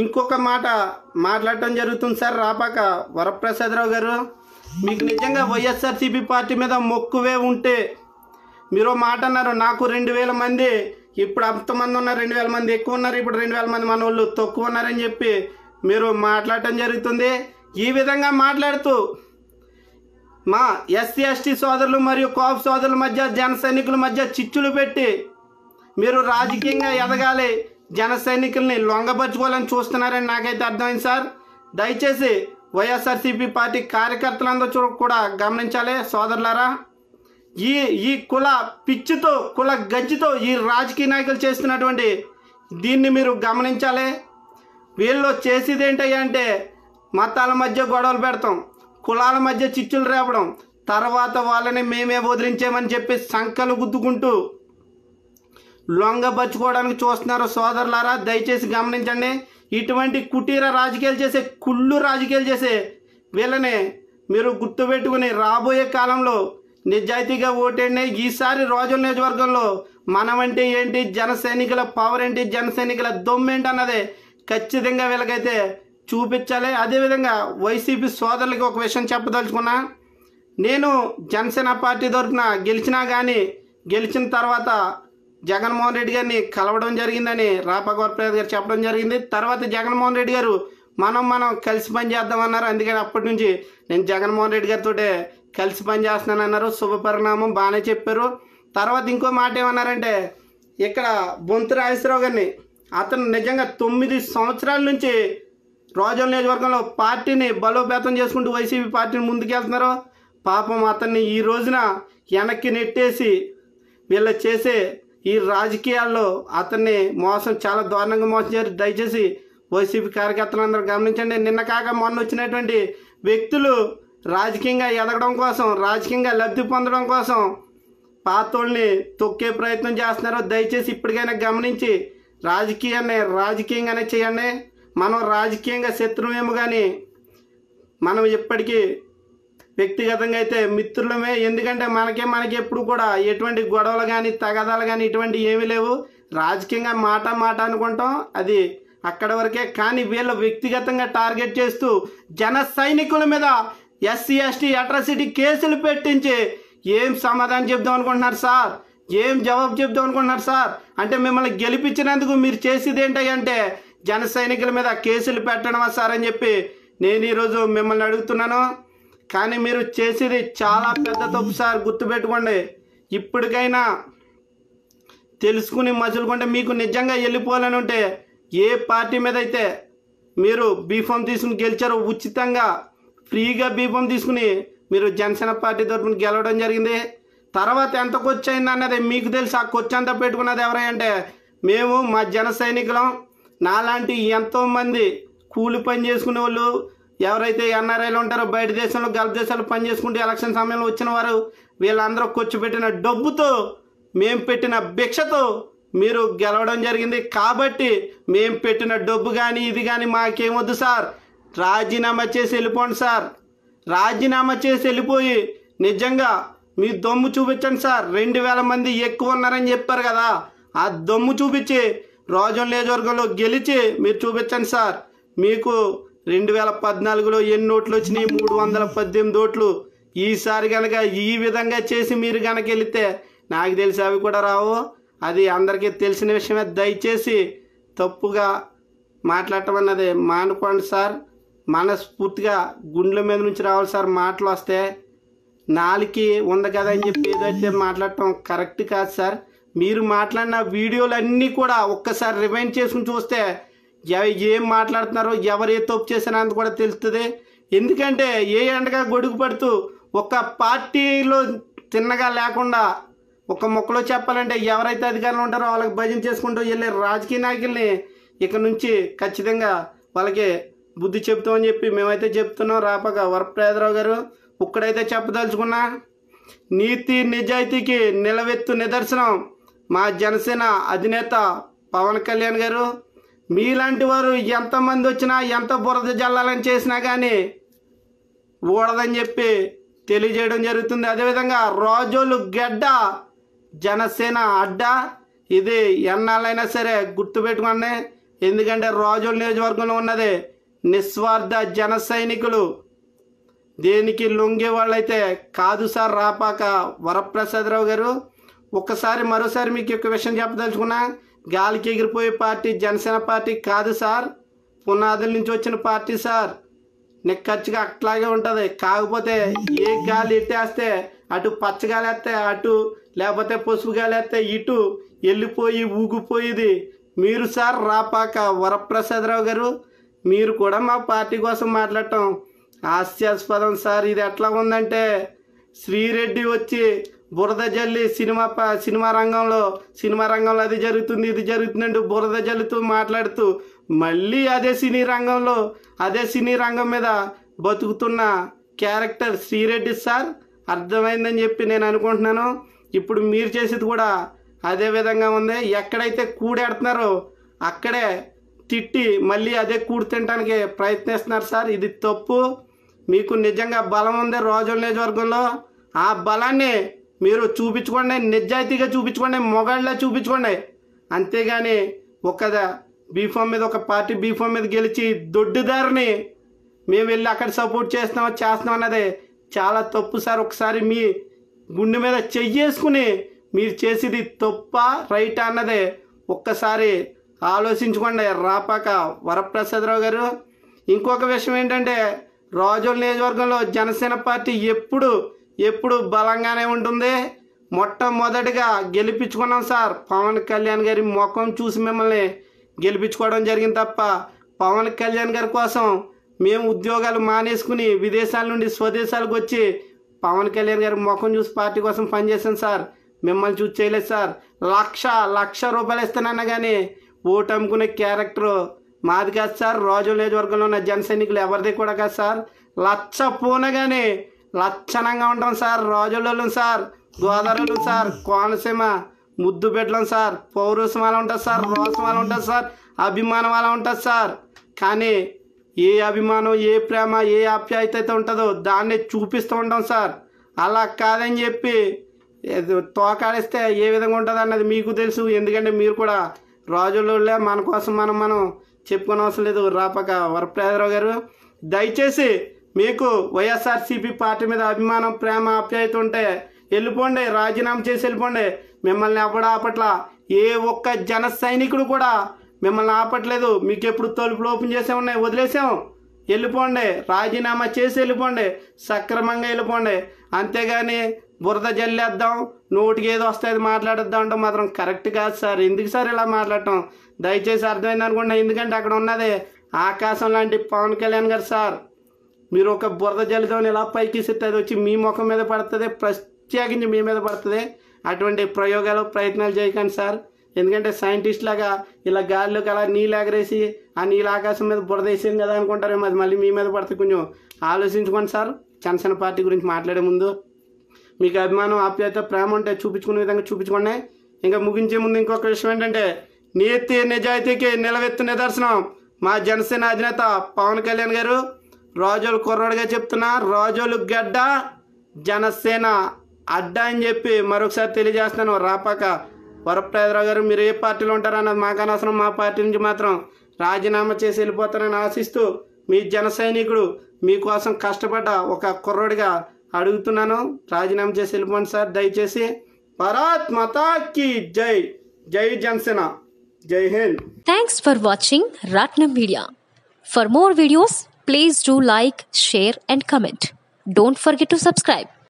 ఇంకొక మాట మాట్లాడటం జరుగుతుంది సార్ రాపాక వరప్రసాదరావు గారు మీకు నిజంగా వైఎస్ఆర్సీపీ పార్టీ మీద మొక్కువే ఉంటే మీరు మాట అన్నారు నాకు రెండు వేల మంది ఇప్పుడు అంతమంది ఉన్నారు రెండు వేల మంది ఎక్కువ ఉన్నారు ఇప్పుడు రెండు వేల మంది మన వాళ్ళు తక్కువ ఉన్నారని చెప్పి మీరు మాట్లాడటం జరుగుతుంది ఈ విధంగా మాట్లాడుతూ మా ఎస్సీ ఎస్టీ సోదరులు మరియు కోప సోదరుల మధ్య జన సైనికుల మధ్య చిచ్చులు పెట్టి మీరు రాజకీయంగా ఎదగాలి జన సైనికుల్ని లొంగపరచుకోవాలని చూస్తున్నారని నాకైతే అర్థమైంది సార్ దయచేసి వైఎస్ఆర్సీపీ పార్టీ కార్యకర్తలందరూ కూడా గమనించాలి సోదరులారా ఈ ఈ కుల పిచ్చితో కుల గజ్జితో ఈ రాజకీయ నాయకులు చేస్తున్నటువంటి దీన్ని మీరు గమనించాలి వీళ్ళు చేసేది ఏంటయ్యా అంటే మతాల మధ్య గొడవలు పెడతాం కులాల మధ్య చిచ్చులు రేపడం తర్వాత వాళ్ళని మేమే వదిలించేమని చెప్పి సంకలు గుద్దుకుంటూ లొంగబరుచుకోవడానికి చూస్తున్నారు సోదరులారా దయచేసి గమనించండి ఇటువంటి కుటీర రాజకీయాలు చేసే కుళ్ళు రాజకీయాలు చేసే వీళ్ళని మీరు గుర్తుపెట్టుకుని రాబోయే కాలంలో నిజాయితీగా ఓటేండి ఈసారి రోజు నియోజకవర్గంలో మనమంటే ఏంటి జన సైనికుల పవర్ ఏంటి జన సైనికుల దొమ్మేంటి అన్నది ఖచ్చితంగా వీళ్ళకైతే చూపించాలి అదేవిధంగా వైసీపీ సోదరులకి ఒక విషయం చెప్పదలుచుకున్నా నేను జనసేన పార్టీ తరఫున గెలిచినా కానీ గెలిచిన తర్వాత జగన్మోహన్ రెడ్డి గారిని కలవడం జరిగిందని రాపా గోరప్రసాద్ గారు చెప్పడం జరిగింది తర్వాత జగన్మోహన్ రెడ్డి గారు మనం మనం కలిసి పని చేద్దామన్నారు అందుకని అప్పటి నుంచి నేను జగన్మోహన్ రెడ్డి గారితో కలిసి పని చేస్తున్నానన్నారు పరిణామం బాగానే చెప్పారు తర్వాత ఇంకో మాట ఏమన్నారంటే ఇక్కడ బొంతు రాజేశ్వరరావు గారిని అతను నిజంగా తొమ్మిది సంవత్సరాల నుంచి రోజుల నియోజకవర్గంలో పార్టీని బలోపేతం చేసుకుంటూ వైసీపీ పార్టీని ముందుకెళ్తున్నారు పాపం అతన్ని ఈ రోజున వెనక్కి నెట్టేసి వీళ్ళ చేసే ఈ రాజకీయాల్లో అతన్ని మోసం చాలా దారుణంగా మోసం చేసి దయచేసి వైసీపీ కార్యకర్తలందరూ గమనించండి నిన్న కాక మొన్న వచ్చినటువంటి వ్యక్తులు రాజకీయంగా ఎదగడం కోసం రాజకీయంగా లబ్ధి పొందడం కోసం పాతోళ్ళని తొక్కే ప్రయత్నం చేస్తున్నారు దయచేసి ఇప్పటికైనా గమనించి రాజకీయాన్ని రాజకీయంగానే చేయండి మనం రాజకీయంగా శత్రువేమో కానీ మనం ఇప్పటికీ వ్యక్తిగతంగా అయితే మిత్రులమే ఎందుకంటే మనకే మనకి ఎప్పుడు కూడా ఎటువంటి గొడవలు కానీ తగదాలు కానీ ఇటువంటి ఏమీ లేవు రాజకీయంగా మాట మాట అనుకుంటాం అది అక్కడ వరకే కానీ వీళ్ళు వ్యక్తిగతంగా టార్గెట్ చేస్తూ జన సైనికుల మీద ఎస్సీ ఎస్టీ అట్రాసిటీ కేసులు పెట్టించి ఏం సమాధానం చెప్దాం అనుకుంటున్నారు సార్ ఏం జవాబు చెప్దాం అనుకుంటున్నారు సార్ అంటే మిమ్మల్ని గెలిపించినందుకు మీరు చేసేది అంటే జన సైనికుల మీద కేసులు పెట్టడమా సార్ అని చెప్పి నేను ఈరోజు మిమ్మల్ని అడుగుతున్నాను కానీ మీరు చేసేది చాలా పెద్ద తప్పు సార్ గుర్తుపెట్టుకోండి ఇప్పటికైనా తెలుసుకుని మసులుకుంటే మీకు నిజంగా వెళ్ళిపోవాలని ఉంటే ఏ పార్టీ మీద అయితే మీరు బీఫామ్ తీసుకుని గెలిచారో ఉచితంగా ఫ్రీగా బీఫామ్ తీసుకుని మీరు జనసేన పార్టీ తరఫున గెలవడం జరిగింది తర్వాత ఎంత ఖర్చు అయిందన్నది మీకు తెలిసి ఆ ఖర్చు అంతా పెట్టుకున్నది ఎవరంటే మేము మా జన సైనికులం నాలాంటి ఎంతోమంది కూలి పని చేసుకునే వాళ్ళు ఎవరైతే ఎన్ఆర్ఐలు ఉంటారో బయట దేశంలో గల్ఫ్ దేశాలు పనిచేసుకుంటూ ఎలక్షన్ సమయంలో వచ్చిన వారు వీళ్ళందరూ ఖర్చు పెట్టిన డబ్బుతో మేము పెట్టిన భిక్షతో మీరు గెలవడం జరిగింది కాబట్టి మేము పెట్టిన డబ్బు కానీ ఇది కానీ మాకేమొద్దు సార్ రాజీనామా చేసి వెళ్ళిపోండి సార్ రాజీనామా చేసి వెళ్ళిపోయి నిజంగా మీ దమ్ము చూపించండి సార్ రెండు వేల మంది ఎక్కువ ఉన్నారని చెప్పారు కదా ఆ దమ్ము చూపించి రోజం నియోజకవర్గంలో గెలిచి మీరు చూపించండి సార్ మీకు రెండు వేల పద్నాలుగులో ఎన్ని ఓట్లు వచ్చినాయి మూడు వందల పద్దెనిమిది ఓట్లు ఈసారి కనుక ఈ విధంగా చేసి మీరు కనుక వెళితే నాకు తెలిసి అవి కూడా రావు అది అందరికీ తెలిసిన విషయమే దయచేసి తప్పుగా మాట్లాడటం అన్నది మానుకోండి సార్ మనస్ఫూర్తిగా గుండెల మీద నుంచి రావాలి సార్ మాటలు వస్తే నాలికి ఉంది కదా అని చెప్పి ఏదైతే మాట్లాడటం కరెక్ట్ కాదు సార్ మీరు మాట్లాడిన వీడియోలు అన్నీ కూడా ఒక్కసారి రిమైండ్ చేసుకుని చూస్తే ఏం మాట్లాడుతున్నారో ఎవరు ఏ తప్పు చేసినా కూడా తెలుస్తుంది ఎందుకంటే ఏ ఎండగా గొడుగు పడుతూ ఒక పార్టీలో తిన్నగా లేకుండా ఒక మొక్కలో చెప్పాలంటే ఎవరైతే అధికారులు ఉంటారో వాళ్ళకి భజన చేసుకుంటూ వెళ్ళే రాజకీయ నాయకుల్ని ఇక్కడ నుంచి ఖచ్చితంగా వాళ్ళకి బుద్ధి చెప్తామని చెప్పి మేమైతే చెప్తున్నాం రాపక వరప్రేదరావు గారు ఒక్కడైతే చెప్పదలుచుకున్నా నీతి నిజాయితీకి నిలవెత్తు నిదర్శనం మా జనసేన అధినేత పవన్ కళ్యాణ్ గారు మీలాంటి వారు ఎంతమంది వచ్చినా ఎంత బురద జల్లాలని చేసినా కానీ ఊడదని చెప్పి తెలియజేయడం జరుగుతుంది అదేవిధంగా రాజోలు గడ్డ జనసేన అడ్డ ఇది ఎన్నాళ్ళైనా సరే గుర్తుపెట్టుకోండి ఎందుకంటే రాజోలు నియోజకవర్గంలో ఉన్నది నిస్వార్థ జన సైనికులు దేనికి లొంగే వాళ్ళైతే కాదు సార్ రాపాక వరప్రసాదరావు గారు ఒక్కసారి మరోసారి మీకు ఒక విషయం చెప్పదలుచుకున్నా గాలికి ఎగిరిపోయే పార్టీ జనసేన పార్టీ కాదు సార్ పునాదుల నుంచి వచ్చిన పార్టీ సార్ నిక్కచ్చిగా అట్లాగే ఉంటుంది కాకపోతే ఏ గాలి ఎట్టేస్తే అటు పచ్చగాలేస్తే అటు లేకపోతే పసుపు గాలేస్తే ఇటు వెళ్ళిపోయి ఊగిపోయేది మీరు సార్ రాపాక వరప్రసాదరావు గారు మీరు కూడా మా పార్టీ కోసం మాట్లాడటం హాస్యాస్పదం సార్ ఇది ఎట్లా ఉందంటే శ్రీరెడ్డి వచ్చి బురద జల్లి సినిమా సినిమా రంగంలో సినిమా రంగంలో అది జరుగుతుంది ఇది అంటూ బురద జల్లుతూ మాట్లాడుతూ మళ్ళీ అదే సినీ రంగంలో అదే సినీ రంగం మీద బతుకుతున్న క్యారెక్టర్ శ్రీరెడ్డి సార్ అర్థమైందని చెప్పి నేను అనుకుంటున్నాను ఇప్పుడు మీరు చేసేది కూడా అదే విధంగా ఉంది ఎక్కడైతే కూడెడుతున్నారో అక్కడే తిట్టి మళ్ళీ అదే కూడు తినడానికి ప్రయత్నిస్తున్నారు సార్ ఇది తప్పు మీకు నిజంగా బలం ఉంది రోజు నియోజకవర్గంలో ఆ బలాన్ని మీరు చూపించుకోండి నిజాయితీగా చూపించుకోండి మొగాళ్ళ చూపించుకోండి అంతేగాని ఒక బీఫామ్ మీద ఒక పార్టీ బీఫామ్ మీద గెలిచి దొడ్డుదారిని మేము వెళ్ళి అక్కడ సపోర్ట్ చేస్తాం చేస్తున్నాం అన్నది చాలా తప్పు సార్ ఒకసారి మీ గుండె మీద చెయ్యేసుకుని మీరు చేసేది తప్ప రైట్ అన్నదే ఒక్కసారి ఆలోచించుకోండి రాపాక వరప్రసాదరావు గారు ఇంకొక విషయం ఏంటంటే రాజోల్ నియోజకవర్గంలో జనసేన పార్టీ ఎప్పుడు ఎప్పుడు బలంగానే ఉంటుంది మొట్టమొదటిగా గెలిపించుకున్నాం సార్ పవన్ కళ్యాణ్ గారి ముఖం చూసి మిమ్మల్ని గెలిపించుకోవడం జరిగింది తప్ప పవన్ కళ్యాణ్ గారి కోసం మేము ఉద్యోగాలు మానేసుకుని విదేశాల నుండి స్వదేశాలకు వచ్చి పవన్ కళ్యాణ్ గారి ముఖం చూసి పార్టీ కోసం పనిచేసాం సార్ మిమ్మల్ని చూసి చేయలేదు సార్ లక్ష లక్ష రూపాయలు ఇస్తానన్నా కానీ ఓటు అమ్ముకునే క్యారెక్టరు మాది కాదు సార్ రాజు నియోజకవర్గంలో ఉన్న జనసైనికులు ఎవరిది కూడా కాదు సార్ లచ్చ పోనగానే లక్షణంగా ఉంటాం సార్ రాజులలో సార్ గోదావరిలో సార్ కోనసీమ ముద్దు సార్ పౌరుషం అలా ఉంటుంది సార్ రోషం అలా ఉంటుంది సార్ అభిమానం అలా ఉంటుంది సార్ కానీ ఏ అభిమానం ఏ ప్రేమ ఏ ఆప్యాయత అయితే ఉంటుందో దాన్ని చూపిస్తూ ఉంటాం సార్ అలా కాదని చెప్పి తోకాడిస్తే ఏ విధంగా ఉంటుంది అన్నది మీకు తెలుసు ఎందుకంటే మీరు కూడా రాజులలో మన కోసం మనం మనం చెప్పుకునే అవసరం లేదు రాపక వరప్రసాదరావు గారు దయచేసి మీకు వైఎస్ఆర్సీపీ పార్టీ మీద అభిమానం ప్రేమ ఆప్యాయత ఉంటే వెళ్ళిపోండి రాజీనామా చేసి వెళ్ళిపోండి మిమ్మల్ని ఎవడ ఆపట్ల ఏ ఒక్క జన సైనికుడు కూడా మిమ్మల్ని ఆపట్లేదు మీకు ఎప్పుడు తలుపులు ఓపెన్ చేసే ఉన్నాయి వదిలేసాం వెళ్ళిపోండి రాజీనామా చేసి వెళ్ళిపోండి సక్రమంగా వెళ్ళిపోండి అంతేగాని బురద జల్లేద్దాం నోటికి ఏదో వస్తుంది మాట్లాడేద్దాం అంటే మాత్రం కరెక్ట్ కాదు సార్ ఎందుకు సార్ ఇలా మాట్లాడటం దయచేసి అర్థమైంది అనుకుంటున్నా ఎందుకంటే అక్కడ ఉన్నది ఆకాశం లాంటి పవన్ కళ్యాణ్ గారు సార్ మీరు ఒక బురద జలితం ఎలా పైకి ఇస్తే అది వచ్చి మీ ముఖం మీద పడుతుంది ప్రత్యేకించి మీ మీద పడుతుంది అటువంటి ప్రయోగాలు ప్రయత్నాలు చేయకండి సార్ ఎందుకంటే సైంటిస్ట్ లాగా ఇలా గాలిలోకి అలా నీళ్ళు ఎగరేసి ఆ నీళ్ళ ఆకాశం మీద బురద వేసేది కదా అనుకుంటారేమో అది మళ్ళీ మీ మీద పడితే కొంచెం ఆలోచించుకోండి సార్ చనసన పార్టీ గురించి మాట్లాడే ముందు మీకు అభిమానం ఆప్యాయత ప్రేమ ఉంటే చూపించుకునే విధంగా చూపించుకోండి ఇంకా ముగించే ముందు ఇంకొక విషయం ఏంటంటే నీతి నిజాయితీకి నిలవెత్తు నిదర్శనం మా జనసేన అధినేత పవన్ కళ్యాణ్ గారు రోజులు కుర్రాడుగా చెప్తున్నా రోజులు గడ్డ జనసేన అడ్డ అని చెప్పి మరొకసారి తెలియజేస్తున్నాను రాపాక వరప్రసాదరావు గారు మీరు ఏ పార్టీలో ఉంటారన్నది మాకు అనవసరం మా పార్టీ నుంచి మాత్రం రాజీనామా చేసి వెళ్ళిపోతారని ఆశిస్తూ మీ జన సైనికుడు మీకోసం కష్టపడ్డ ఒక కుర్రోడిగా అడుగుతున్నాను రాజీనామా చేసి వెళ్ళిపోండి సార్ దయచేసి భారత్ మతాకి జై జై జనసేన జై Hind thanks for watching Ratnam media for more videos Please do like, share and comment. Don't forget to subscribe.